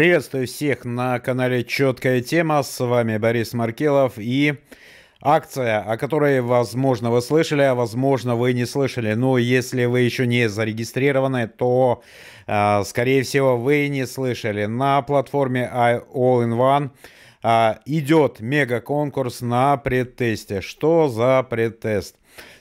Приветствую всех на канале «Четкая тема». С вами Борис Маркелов и акция, о которой, возможно, вы слышали, а возможно, вы не слышали. Но если вы еще не зарегистрированы, то, а, скорее всего, вы не слышали. На платформе All-in-One а, идет мега-конкурс на предтесте. Что за предтест?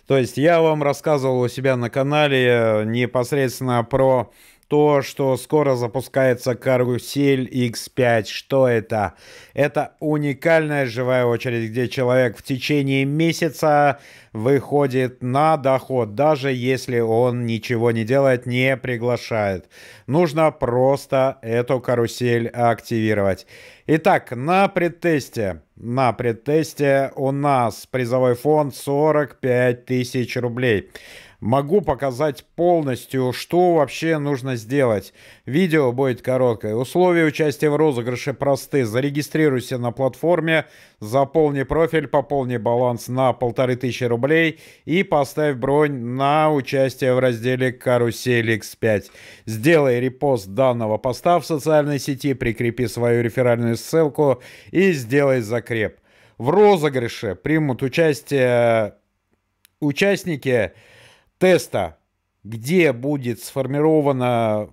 То есть я вам рассказывал у себя на канале э, непосредственно про то, что скоро запускается карусель X5. Что это? Это уникальная живая очередь, где человек в течение месяца выходит на доход, даже если он ничего не делает, не приглашает. Нужно просто эту карусель активировать. Итак, на предтесте. На предтесте у нас призовой фонд 45 тысяч рублей могу показать полностью, что вообще нужно сделать. Видео будет короткое. Условия участия в розыгрыше просты. Зарегистрируйся на платформе, заполни профиль, пополни баланс на полторы тысячи рублей и поставь бронь на участие в разделе «Карусель X5». Сделай репост данного поста в социальной сети, прикрепи свою реферальную ссылку и сделай закреп. В розыгрыше примут участие участники теста, где будет сформирован э,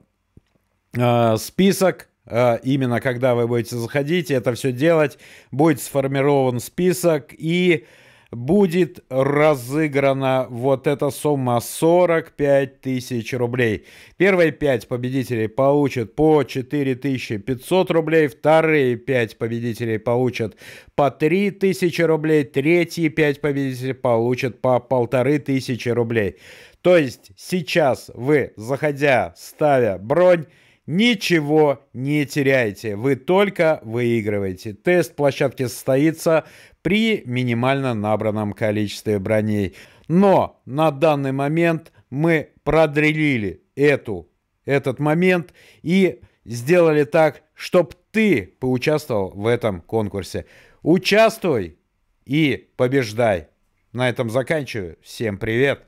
а, список, э, именно когда вы будете заходить это все делать, будет сформирован список и будет разыграна вот эта сумма 45 тысяч рублей. Первые 5 победителей получат по 4500 рублей, вторые 5 победителей получат по 3000 рублей, третьи 5 победителей получат по 1500 рублей. То есть сейчас вы, заходя, ставя бронь, ничего не теряете. Вы только выигрываете. Тест площадки состоится при минимально набранном количестве броней. Но на данный момент мы продрелили эту, этот момент и сделали так, чтобы ты поучаствовал в этом конкурсе. Участвуй и побеждай. На этом заканчиваю. Всем привет!